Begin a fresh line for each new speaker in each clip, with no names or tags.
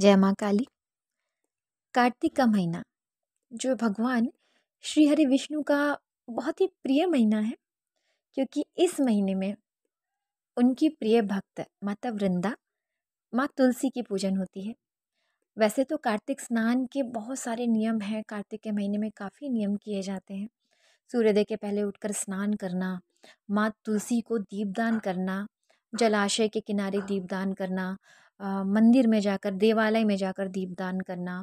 जय माँ काली कार्तिक का महीना जो भगवान श्री हरि विष्णु का बहुत ही प्रिय महीना है क्योंकि इस महीने में उनकी प्रिय भक्त माता वृंदा माँ तुलसी की पूजन होती है वैसे तो कार्तिक स्नान के बहुत सारे नियम हैं कार्तिक के महीने में काफ़ी नियम किए जाते हैं सूर्योदय के पहले उठकर स्नान करना माँ तुलसी को दीपदान करना जलाशय के किनारे दीपदान करना मंदिर में जाकर देवालय में जाकर दीपदान करना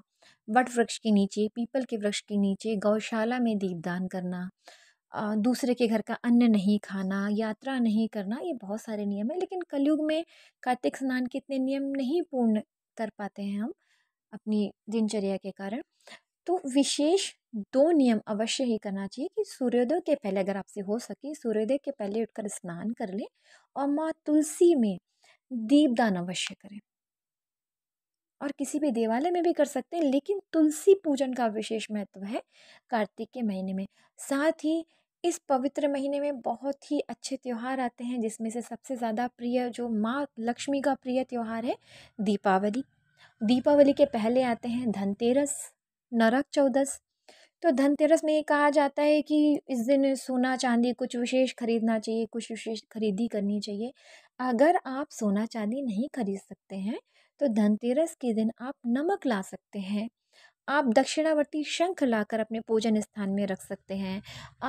वट वृक्ष के नीचे पीपल के वृक्ष के नीचे गौशाला में दीपदान करना दूसरे के घर का अन्न नहीं खाना यात्रा नहीं करना ये बहुत सारे नियम हैं लेकिन कलयुग में कार्तिक स्नान के इतने नियम नहीं पूर्ण कर पाते हैं हम अपनी दिनचर्या के कारण तो विशेष दो नियम अवश्य ही करना चाहिए कि सूर्योदय के पहले अगर आपसे हो सके सूर्योदय के पहले उठकर स्नान कर लें और माँ तुलसी में दीपदान अवश्य करें और किसी भी देवालय में भी कर सकते हैं लेकिन तुलसी पूजन का विशेष महत्व है कार्तिक के महीने में साथ ही इस पवित्र महीने में बहुत ही अच्छे त्यौहार आते हैं जिसमें से सबसे ज़्यादा प्रिय जो माँ लक्ष्मी का प्रिय त्यौहार है दीपावली दीपावली के पहले आते हैं धनतेरस नरक चौदस तो धनतेरस में ये कहा जाता है कि इस दिन सोना चांदी कुछ विशेष खरीदना चाहिए कुछ विशेष खरीदी करनी चाहिए अगर आप सोना चांदी नहीं खरीद सकते हैं तो धनतेरस के दिन आप नमक ला सकते हैं आप दक्षिणावर्ती शंख लाकर अपने पूजन स्थान में रख सकते हैं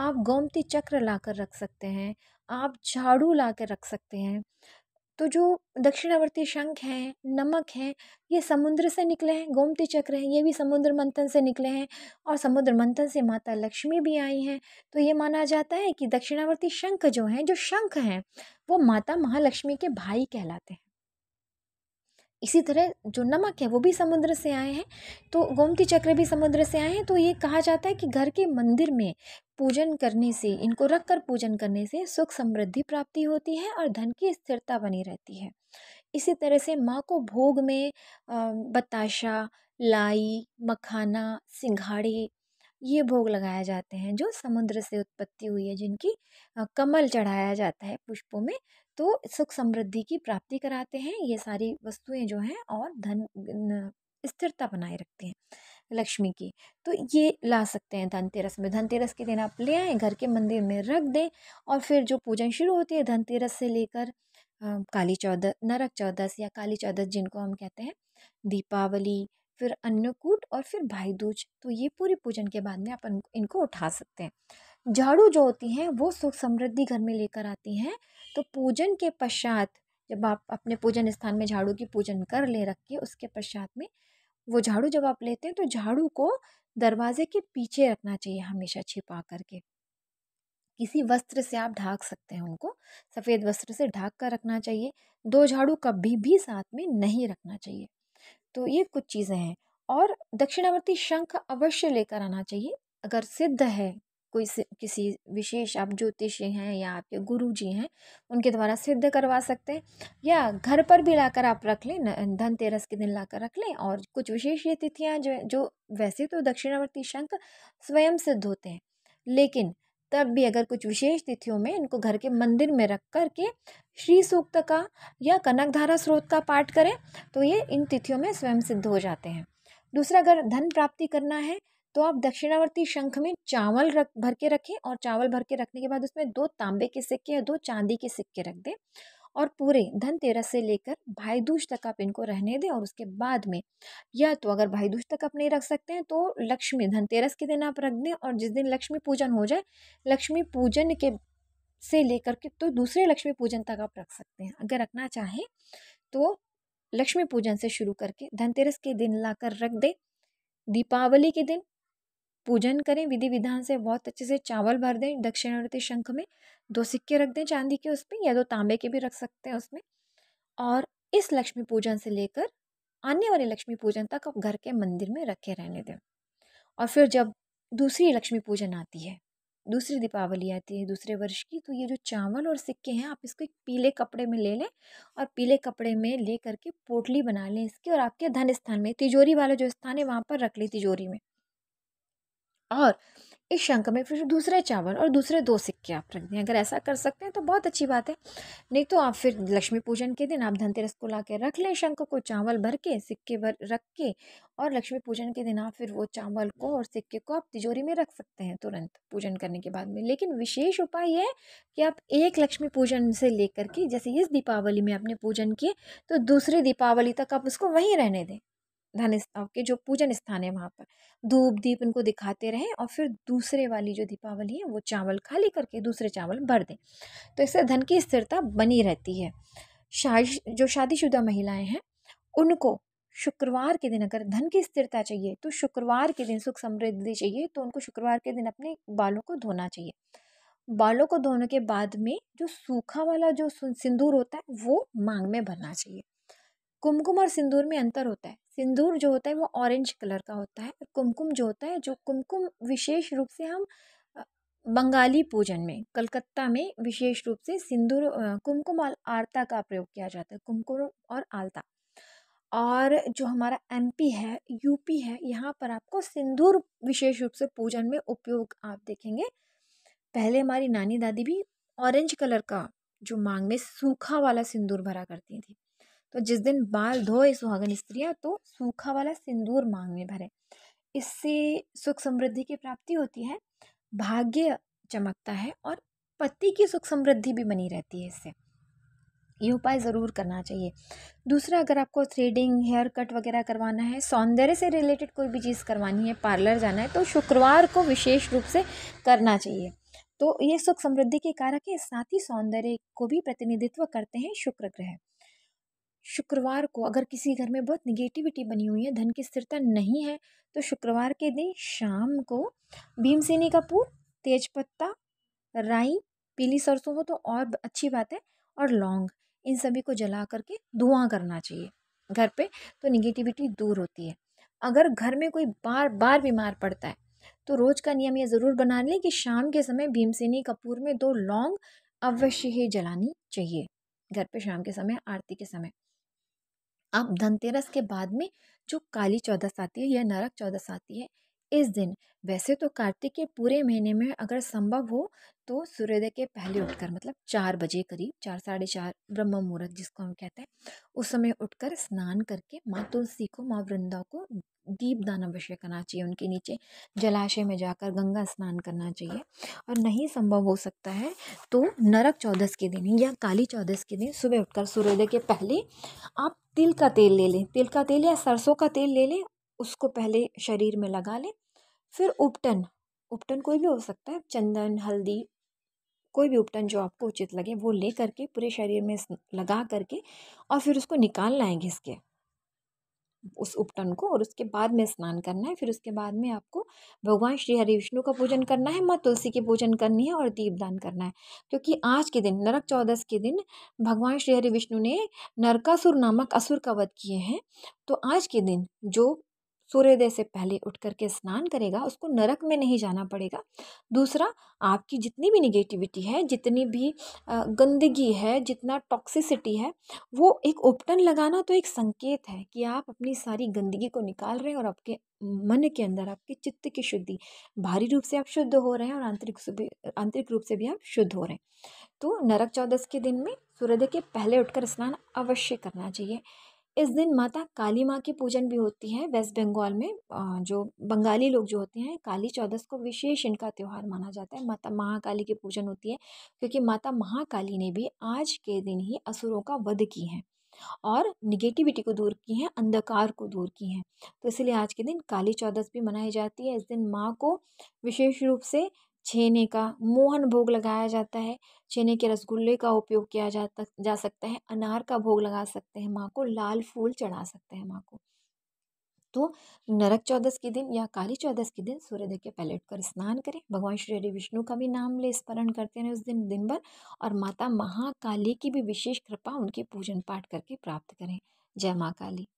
आप गोमती चक्र लाकर रख सकते हैं आप झाड़ू लाकर रख सकते हैं तो जो दक्षिणावर्ती शंख हैं नमक हैं ये समुद्र से निकले हैं गोमती चक्र हैं ये भी समुद्र मंथन से निकले हैं और समुद्र मंथन से माता लक्ष्मी भी आई हैं तो ये माना जाता है कि दक्षिणावर्ती शंख जो हैं जो शंख हैं वो माता महालक्ष्मी के भाई कहलाते हैं इसी तरह जो नमक है वो भी समुद्र से आए हैं तो गोमती चक्र भी समुद्र से आए हैं तो ये कहा जाता है कि घर के मंदिर में पूजन करने से इनको रख कर पूजन करने से सुख समृद्धि प्राप्ति होती है और धन की स्थिरता बनी रहती है इसी तरह से माँ को भोग में बताशा लाई मखाना सिंघाड़े ये भोग लगाए जाते हैं जो समुद्र से उत्पत्ति हुई है जिनकी कमल चढ़ाया जाता है पुष्पों में तो सुख समृद्धि की प्राप्ति कराते हैं ये सारी वस्तुएं जो हैं और धन स्थिरता बनाए रखते हैं लक्ष्मी की तो ये ला सकते हैं धनतेरस में धनतेरस के दिन आप ले आएँ घर के मंदिर में रख दें और फिर जो पूजन शुरू होती है धनतेरस से लेकर काली चौदस नरक चौदस या काली चौदस जिनको हम कहते हैं दीपावली फिर अन्नकूट और फिर भाई दूज तो ये पूरी पूजन के बाद में अपन इनको उठा सकते हैं झाड़ू जो होती हैं वो सुख समृद्धि घर में लेकर आती हैं तो पूजन के पश्चात जब आप अपने पूजन स्थान में झाड़ू की पूजन कर ले रखिए उसके पश्चात में वो झाड़ू जब आप लेते हैं तो झाड़ू को दरवाजे के पीछे रखना चाहिए हमेशा छिपा करके किसी वस्त्र से आप ढाक सकते हैं उनको सफ़ेद वस्त्र से ढाक कर रखना चाहिए दो झाड़ू कभी भी साथ में नहीं रखना चाहिए तो ये कुछ चीज़ें हैं और दक्षिणावर्ती शंख अवश्य लेकर आना चाहिए अगर सिद्ध है कोई किसी विशेष आप ज्योतिषी हैं या आपके गुरु जी हैं उनके द्वारा सिद्ध करवा सकते हैं या घर पर भी लाकर आप रख लें धनतेरस के दिन लाकर रख लें और कुछ विशेष ये तिथियाँ जो जो वैसे तो दक्षिणावर्ती शंख स्वयं सिद्ध होते हैं लेकिन तब भी अगर कुछ विशेष तिथियों में इनको घर के मंदिर में रख कर के श्री सूक्त का या कनकधारा स्रोत का पाठ करें तो ये इन तिथियों में स्वयं सिद्ध हो जाते हैं दूसरा अगर धन प्राप्ति करना है तो आप दक्षिणावर्ती शंख में चावल रख भर के रखें और चावल भर के रखने के बाद उसमें दो तांबे के सिक्के या दो चांदी के सिक्के रख दें और पूरे धनतेरस से लेकर भाई दूज तक आप इनको रहने दें और उसके बाद में या तो अगर भाई दूज तक आप नहीं रख सकते हैं तो लक्ष्मी धनतेरस के दिन आप रख दें और जिस दिन लक्ष्मी पूजन हो जाए लक्ष्मी पूजन के से लेकर के तो दूसरे लक्ष्मी पूजन तक आप रख सकते हैं अगर रखना चाहें तो लक्ष्मी पूजन से शुरू करके धनतेरस के दिन लाकर रख दें दीपावली के दिन पूजन करें विधि विधान से बहुत अच्छे से चावल भर दें दक्षिणावर्ती शंख में दो सिक्के रख दें चांदी के उसमें या दो तांबे के भी रख सकते हैं उसमें और इस लक्ष्मी पूजन से लेकर आने वाले लक्ष्मी पूजन तक आप घर के मंदिर में रखे रहने दें और फिर जब दूसरी लक्ष्मी पूजन आती है दूसरी दीपावली आती है दूसरे वर्ष की तो ये जो चावल और सिक्के हैं आप इसको एक पीले कपड़े में ले लें और पीले कपड़े में ले करके पोटली बना लें इसकी और आपके धन स्थान में तिजोरी वाला जो स्थान है वहाँ पर रख लें तिजोरी में और इस शंख में फिर दूसरे चावल और दूसरे दो सिक्के आप रख दें अगर ऐसा कर सकते हैं तो बहुत अच्छी बात है नहीं तो आप फिर लक्ष्मी पूजन के दिन आप धनतेरस को ला के रख लें शंख को चावल भर के सिक्के भर रख के और लक्ष्मी पूजन के दिन आप फिर वो चावल को और सिक्के को आप तिजोरी में रख सकते हैं तुरंत पूजन करने के बाद में लेकिन विशेष उपाय यह है कि आप एक लक्ष्मी पूजन से लेकर के जैसे इस दीपावली में आपने पूजन किए तो दूसरे दीपावली तक आप उसको वहीं रहने दें धन के जो पूजन स्थान है वहाँ पर धूप दीप इनको दिखाते रहें और फिर दूसरे वाली जो दीपावली है वो चावल खाली करके दूसरे चावल भर दें तो इससे धन की स्थिरता बनी रहती है शादी जो शादीशुदा महिलाएं हैं उनको शुक्रवार के दिन अगर धन की स्थिरता चाहिए तो शुक्रवार के दिन सुख समृद्धि चाहिए तो उनको शुक्रवार के दिन अपने बालों को धोना चाहिए बालों को धोने के बाद में जो सूखा वाला जो सिंदूर होता है वो मांग में भरना चाहिए कुमकुम और सिंदूर में अंतर होता है सिंदूर जो होता है वो ऑरेंज कलर का होता है कुमकुम जो होता है जो कुमकुम विशेष रूप से हम बंगाली पूजन में कलकत्ता में विशेष रूप से सिंदूर कुमकुम और आरता का प्रयोग किया जाता है कुमकुम और आलता और जो हमारा एमपी है यूपी है यहाँ पर आपको सिंदूर विशेष रूप से पूजन में उपयोग आप देखेंगे पहले हमारी नानी दादी भी ऑरेंज कलर का जो मांग में सूखा वाला सिंदूर भरा करती थी तो जिस दिन बाल धोए सुहागन स्त्रियाँ तो सूखा वाला सिंदूर मांग में भरे इससे सुख समृद्धि की प्राप्ति होती है भाग्य चमकता है और पति की सुख समृद्धि भी बनी रहती है इससे ये उपाय ज़रूर करना चाहिए दूसरा अगर आपको थ्रेडिंग हेयर कट वगैरह करवाना है सौंदर्य से रिलेटेड कोई भी चीज़ करवानी है पार्लर जाना है तो शुक्रवार को विशेष रूप से करना चाहिए तो ये सुख समृद्धि के कारक है साथ ही सौंदर्य को भी प्रतिनिधित्व करते हैं शुक्र ग्रह शुक्रवार को अगर किसी घर में बहुत निगेटिविटी बनी हुई है धन की स्थिरता नहीं है तो शुक्रवार के दिन शाम को भीमसेनी का तेज तेजपत्ता राई पीली सरसों हो तो और अच्छी बात है और लौंग इन सभी को जला करके धुआं करना चाहिए घर पे तो निगेटिविटी दूर होती है अगर घर में कोई बार बार बीमार पड़ता है तो रोज़ का नियम यह ज़रूर बना लें कि शाम के समय भीमसेनी कपूर में दो लौंग अवश्य ही जलानी चाहिए घर पे शाम के समय आरती के समय अब धनतेरस के बाद में जो काली चौदस आती है या नरक चौदस आती है इस दिन वैसे तो कार्तिक के पूरे महीने में अगर संभव हो तो सूर्योदय के पहले उठकर मतलब चार बजे करीब चार साढ़े चार ब्रह्म मुहूर्त जिसको हम कहते हैं उस समय उठकर स्नान करके माँ तुलसी को माँ वृंदा को दीप दान अवश्य करना चाहिए उनके नीचे जलाशय में जाकर गंगा स्नान करना चाहिए और नहीं संभव हो सकता है तो नरक चौदस के दिन या काली चौदस के दिन सुबह उठकर सूर्योदय के पहले आप तिल का तेल ले लें तिल का तेल या सरसों का तेल ले लें उसको पहले शरीर में लगा लें फिर उपटन उपटन कोई भी हो सकता है चंदन हल्दी कोई भी उपटन जो आपको उचित लगे वो ले करके पूरे शरीर में लगा करके और फिर उसको निकाल लाएंगे इसके उस उपटन को और उसके बाद में स्नान करना है फिर उसके बाद में आपको भगवान श्री हरि विष्णु का पूजन करना है माँ तुलसी की पूजन करनी है और दीपदान करना है क्योंकि आज के दिन नरक चौदस के दिन भगवान श्री हरि विष्णु ने नरकासुर नामक असुर का वध किए हैं तो आज के दिन जो सूर्योदय से पहले उठ करके स्नान करेगा उसको नरक में नहीं जाना पड़ेगा दूसरा आपकी जितनी भी निगेटिविटी है जितनी भी गंदगी है जितना टॉक्सिसिटी है वो एक उपटन लगाना तो एक संकेत है कि आप अपनी सारी गंदगी को निकाल रहे हैं और आपके मन के अंदर आपके चित्त की शुद्धि भारी रूप से आप शुद्ध हो रहे हैं और आंतरिक आंतरिक रूप से भी आप शुद्ध हो रहे हैं तो नरक चौदस के दिन में सूर्योदय के पहले उठकर स्नान अवश्य करना चाहिए इस दिन माता काली माँ की पूजन भी होती है वेस्ट बंगाल में जो बंगाली लोग जो होते हैं काली चौदस को विशेष इनका त्यौहार माना जाता है माता महाकाली की पूजन होती है क्योंकि माता महाकाली ने भी आज के दिन ही असुरों का वध की है और निगेटिविटी को दूर की हैं अंधकार को दूर की हैं तो इसलिए आज के दिन काली चौदस भी मनाई जाती है इस दिन माँ को विशेष रूप से छेने का मोहन भोग लगाया जाता है छेने के रसगुल्ले का उपयोग किया जाता जा सकता है अनार का भोग लगा सकते हैं माँ को लाल फूल चढ़ा सकते हैं माँ को तो नरक चौदस के दिन या काली चौदस के दिन सूर्यदेव के पैलेट कर स्नान करें भगवान श्री हरि विष्णु का भी नाम ले स्मरण करते हैं उस दिन दिन भर और माता महाकाली की भी विशेष कृपा उनके पूजन पाठ करके प्राप्त करें जय माँ काली